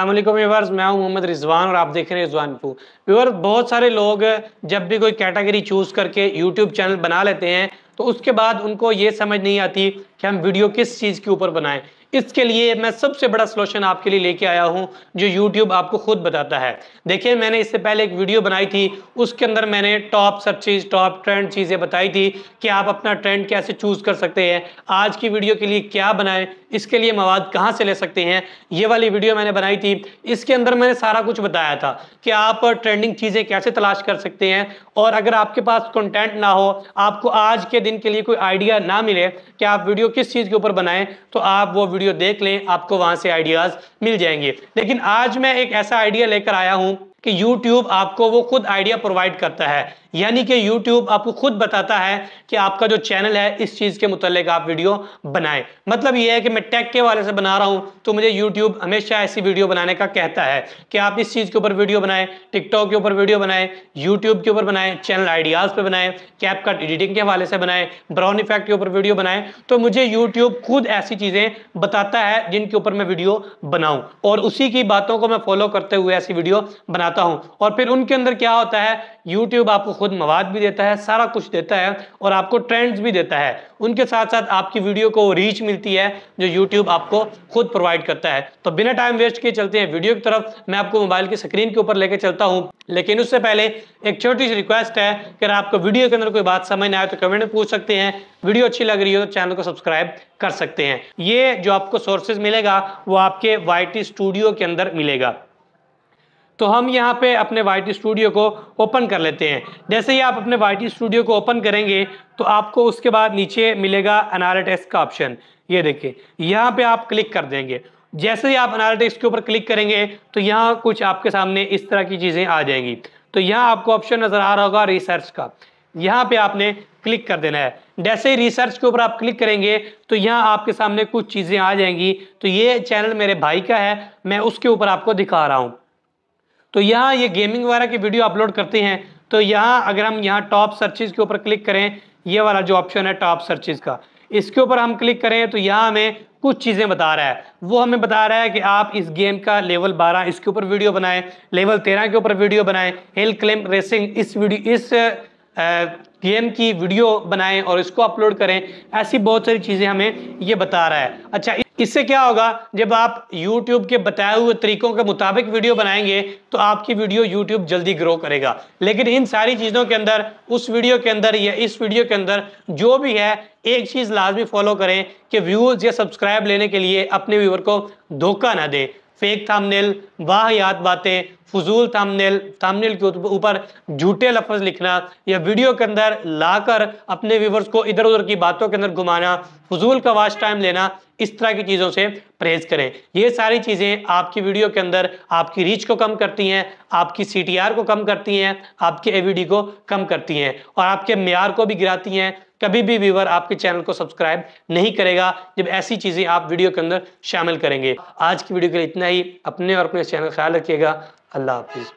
अल्लाम व्यूवर्स मैं हूं मोहम्मद रिजवान और आप देख रहे हैं रिजवान फू व्यवर्स बहुत सारे लोग जब भी कोई कैटेगरी चूज़ करके यूट्यूब चैनल बना लेते हैं तो उसके बाद उनको ये समझ नहीं आती कि हम वीडियो किस चीज़ के ऊपर बनाएं इसके लिए मैं सबसे बड़ा सोल्यूशन आपके लिए लेके आया हूँ जो यूट्यूब आपको खुद बताता है देखिए मैंने इससे पहले एक वीडियो बनाई थी उसके अंदर मैंने टॉप सब चीज़ टॉप ट्रेंड चीज़ें बताई थी कि आप अपना ट्रेंड कैसे चूज़ कर सकते हैं आज की वीडियो के लिए क्या बनाएं इसके लिए मवाद कहाँ से ले सकते हैं ये वाली वीडियो मैंने बनाई थी इसके अंदर मैंने सारा कुछ बताया था कि आप ट्रेंडिंग चीज़ें कैसे तलाश कर सकते हैं और अगर आपके पास कंटेंट ना हो आपको आज के दिन के लिए कोई आइडिया ना मिले कि आप वीडियो किस चीज़ के ऊपर बनाएं तो आप वो वीडियो वीडियो देख लें आपको वहां से आइडियाज मिल जाएंगे लेकिन आज मैं एक ऐसा आइडिया लेकर आया हूं कि YouTube आपको वो खुद आइडिया प्रोवाइड करता है यानी कि YouTube आपको खुद बताता है कि आपका जो चैनल है इस चीज़ के मुतलक आप वीडियो बनाएं मतलब ये है कि मैं टेक के वाले से बना रहा हूँ तो मुझे YouTube हमेशा ऐसी वीडियो बनाने का कहता है कि आप इस चीज़ के ऊपर वीडियो बनाएं टिकटॉक के ऊपर वीडियो बनाएं यूट्यूब के ऊपर बनाएं चैनल आइडियाज़ पर बनाएं कैप कट एडिटिंग के हवाले से बनाएं ब्राउन इफेक्ट के ऊपर वीडियो बनाएं तो मुझे यूट्यूब खुद ऐसी चीज़ें बताता है जिनके ऊपर मैं वीडियो बनाऊँ और उसी की बातों को मैं फॉलो करते हुए ऐसी वीडियो बनाता बताता हूँ और फिर उनके अंदर क्या होता है यूट्यूब आपको खुद मवाद भी देता है सारा कुछ देता है और आपको ट्रेंड्स भी देता है उनके साथ साथ आपकी वीडियो को रीच मिलती है जो यूट्यूब आपको खुद प्रोवाइड करता है तो बिना टाइम वेस्ट किए चलते हैं वीडियो की तरफ मैं आपको मोबाइल की स्क्रीन के ऊपर लेके चलता हूँ लेकिन उससे पहले एक छोटी सी रिक्वेस्ट है कि अगर आपको वीडियो के अंदर कोई बात समझ ना आए तो कमेंट में पूछ सकते हैं वीडियो अच्छी लग रही हो तो चैनल को सब्सक्राइब कर सकते हैं ये जो आपको सोर्सेज मिलेगा वो आपके वाई स्टूडियो के अंदर मिलेगा तो हम यहाँ पे अपने वाई टी स्टूडियो को ओपन कर लेते हैं जैसे ही आप अपने वाई टी स्टूडियो को ओपन करेंगे तो आपको उसके बाद नीचे मिलेगा एनालिटिक्स का ऑप्शन ये देखिए यहाँ पे आप क्लिक कर देंगे जैसे ही आप एनालिटिक्स के ऊपर क्लिक करेंगे तो यहाँ कुछ आपके सामने इस तरह की चीज़ें आ जाएंगी तो यहाँ आपको ऑप्शन नज़र आ रहा होगा रिसर्च का यहाँ पे आपने क्लिक कर देना है जैसे ही रिसर्च के ऊपर आप क्लिक करेंगे तो यहाँ आपके सामने कुछ चीज़ें आ जाएंगी तो ये चैनल मेरे भाई का है मैं उसके ऊपर आपको दिखा रहा हूँ तो यहाँ ये गेमिंग वगैरह की वीडियो अपलोड करते हैं तो यहाँ अगर हम यहाँ टॉप सर्चेज के ऊपर क्लिक करें ये वाला जो ऑप्शन है टॉप सर्चेज का इसके ऊपर हम क्लिक करें तो यहाँ हमें कुछ चीज़ें बता रहा है वो हमें बता रहा है कि आप इस गेम का लेवल 12 इसके ऊपर वीडियो बनाएं लेवल 13 के ऊपर वीडियो बनाएं हिल क्लेम रेसिंग इस वीडियो इस आ, गेम की वीडियो बनाएं और इसको अपलोड करें ऐसी बहुत सारी चीज़ें हमें ये बता रहा है अच्छा इससे क्या होगा जब आप YouTube के बताए हुए तरीकों के मुताबिक वीडियो बनाएंगे तो आपकी वीडियो YouTube जल्दी ग्रो करेगा लेकिन इन सारी चीज़ों के अंदर उस वीडियो के अंदर या इस वीडियो के अंदर जो भी है एक चीज़ लाजमी फॉलो करें कि व्यूज़ या सब्सक्राइब लेने के लिए अपने व्यूवर को धोखा ना दें फेक थामनेल याद बातें फजूल थामनेल थामनेल के ऊपर झूठे लफ्ज लिखना या वीडियो के अंदर लाकर अपने व्यूवर्स को इधर उधर की बातों के अंदर घुमाना फजूल का वाच टाइम लेना किस तरह की चीज़ों से परहेज करें ये सारी चीज़ें आपकी वीडियो के अंदर आपकी रीच को कम करती हैं आपकी सी को कम करती हैं आपके ए को कम करती हैं और आपके मैार को भी गिराती हैं कभी भी व्यूवर आपके चैनल को सब्सक्राइब नहीं करेगा जब ऐसी चीज़ें आप वीडियो के अंदर शामिल करेंगे आज की वीडियो के लिए इतना ही अपने और अपने चैनल ख्याल रखिएगा अल्लाह हाफिज़